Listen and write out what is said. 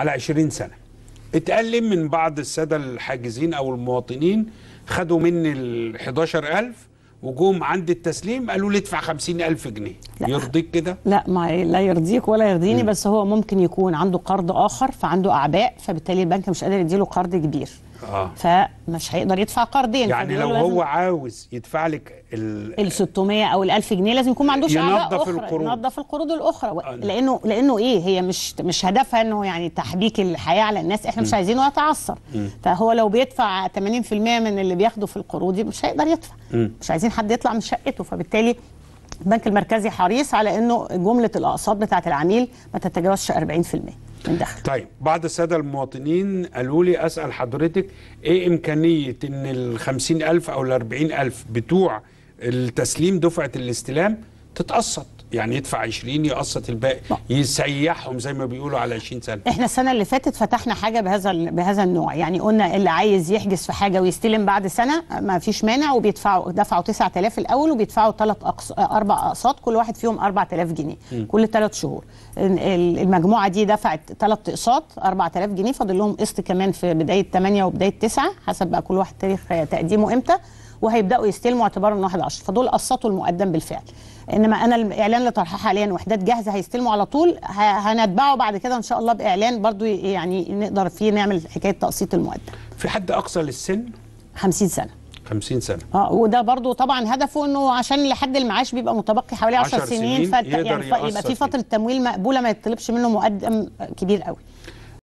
على 20 سنه اتقلم من بعض الساده الحاجزين او المواطنين خدوا مني ال 11000 وجوم عند التسليم قالوا لي ادفع 50000 جنيه لا. يرضيك كده لا ما لا يرضيك ولا يرضيني م. بس هو ممكن يكون عنده قرض اخر فعنده اعباء فبالتالي البنك مش قادر يديله قرض كبير آه. فمش هيقدر يدفع قرضين يعني لو هو عاوز يدفع لك ال 600 او ال 1000 جنيه لازم يكون ما عندوش ينظف القروض ينظف القروض الاخرى آه. لانه لانه ايه هي مش مش هدفها انه يعني تحبيك الحياه على الناس احنا م. مش عايزينه يتعثر فهو لو بيدفع 80% من اللي بياخده في القروض دي مش هيقدر يدفع م. مش عايزين حد يطلع من شقته فبالتالي البنك المركزي حريص على انه جمله الاقساط بتاعه العميل ما تتجاوزش 40% من دخل. طيب بعض الساده المواطنين قالوا لي اسال حضرتك ايه امكانيه ان ال 50000 او ال 40000 بتوع التسليم دفعه الاستلام تتقسط يعني يدفع 20 يقسط الباقي يسيحهم زي ما بيقولوا على 20 سنه احنا السنه اللي فاتت فتحنا حاجه بهذا بهذا النوع يعني قلنا اللي عايز يحجز في حاجه ويستلم بعد سنه ما فيش مانع وبيدفعوا دفعوا 9000 الاول وبيدفعوا ثلاث أقص... اربع اقساط كل واحد فيهم 4000 جنيه م. كل ثلاث شهور المجموعه دي دفعت ثلاث اقساط 4000 جنيه فاضل لهم قسط كمان في بدايه 8 وبدايه 9 حسب بقى كل واحد تاريخ تقديمه امتى وهيبداوا يستلموا اعتبارا من 1 10 فدول قسطوا المقدم بالفعل انما انا الاعلان اللي طرحه حاليا وحدات جاهزه هيستلموا على طول هنتبعه بعد كده ان شاء الله باعلان برضو يعني نقدر فيه نعمل حكايه تقسيط المقدم في حد اقصى للسن 50 سنه 50 سنه اه وده برضو طبعا هدفه انه عشان لحد المعاش بيبقى متبقي حوالي 10 سنين, سنين فت... يعني يبقى في فتره تمويل مقبوله ما يطلبش منه مقدم كبير قوي